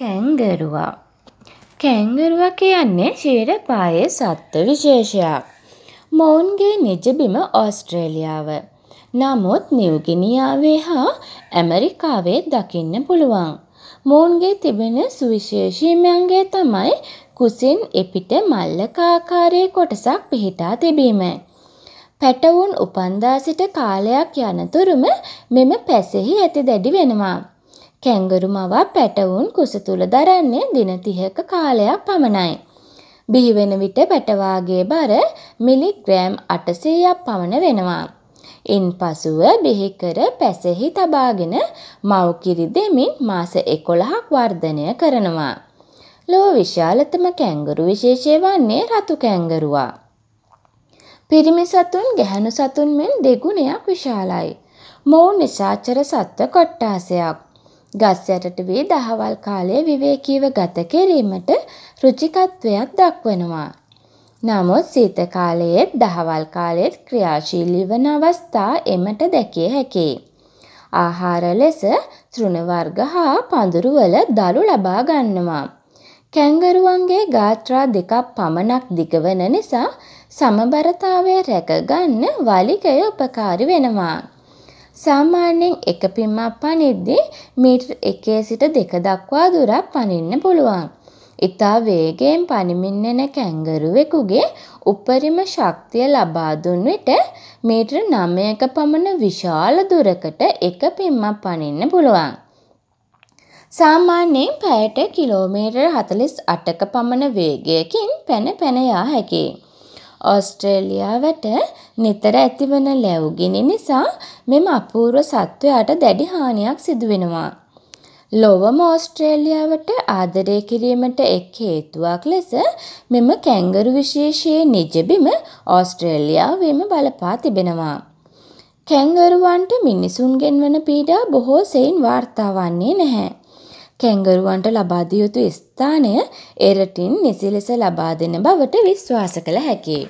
කැංගරුවා කැංගරුවා කියන්නේ ශීරපායේ සත්ත්ව විශේෂයක්. මොවුන්ගේ නිජබිම ඕස්ට්‍රේලියාව. නමුත් නිව්ගිනියාවේ හා ඇමරිකාවේ දකින්න පුළුවන්. මොවුන්ගේ තිබෙන සුවිශේෂීමයන්ගේ තමයි කුසින් එපිට මල්ලකාකාරයේ කොටසක් පිහිටා තිබීම. පැටවුන් උපන්දා සිට කාලයක් යනතුරුම මෙම පැසෙහි ඇති දැඩි වෙනවා. කැංගරු මවා පැටවුන් කුස තුල දරන්නේ දින 30ක කාලයක් පමණයි. බිහි වෙන විට පැටවාගේ බර මිලිග්‍රෑම් 800ක් පමණ වෙනවා. ඉන්පසුව බිහි කර පැසෙහි තබාගෙන මව්කිරි දෙමින් මාස 11ක් වර්ධනය කරනවා. ලෝ විශාලතම කැංගුරු විශේෂය වන්නේ රතු කැංගරුවා. පිරිමි සතුන් ගැහැණු සතුන් මෙන් දෙගුණයක් විශාලයි. මොවුන් නිසාචර සත්ව කොට්ටාසයක්. ගස් යටට වී දහවල් කාලය විවේකීව ගත කිරීමට රුචිකත්වයක් දක්වනවා. නමුත් සීත කාලයේත් දහවල් කාලයේත් ක්‍රියාශීලී වන අවස්ථා එමට දැකිය හැකියි. ආහාර ලෙස තෘණ වර්ග හා පඳුරු වල දළු ලබා ගන්නවා. කැංගරුවන්ගේ ගාත්‍රා දෙකක් පමණක් දිගවන නිසා සමබරතාවය රැකගන්න වලිගය උපකාරී වෙනවා. සාමාන්‍යයෙන් එක පිම්මක් පනිද්දී මීටර් 1 සිට 2 දක්වා දුරක් පනින්න පුළුවන්. ඉතා වේගයෙන් පනිමින් එන කැංගරුවෙකුගේ උපරිම ශක්තිය ලබා දුන් විට මීටර 9ක පමණ විශාල දුරකට එක පිම්මක් පනින්න පුළුවන්. සාමාන්‍යයෙන් පැයට කිලෝමීටර් 48ක පමණ වේගයකින් පැන පැන යා හැකියි. ඕස්ට්‍රේලියාවට නිතර ඇතිවන ලැව් ගිනි නිසා මෙම අපූර්ව සත්වයාට දැඩි හානියක් සිදුවෙනවා. ලොවම ඕස්ට්‍රේලියාවට ආදරය කිරීමට එක් හේතුවක් ලෙස මෙම කැංගරු විශේෂයේ නිජබිම ඕස්ට්‍රේලියාවේම බලපා තිබෙනවා. කැංගරුවන්ට මිනිසුන්ගෙන් වන පීඩා බොහෝ සෙයින් වාර්තා වන්නේ නැහැ. කැංගරුවන්ට ලබාදිය යුතු ස්ථානය එරටින් නිසි ලෙස ලබා දෙන බවට විශ්වාස කළ හැකියි.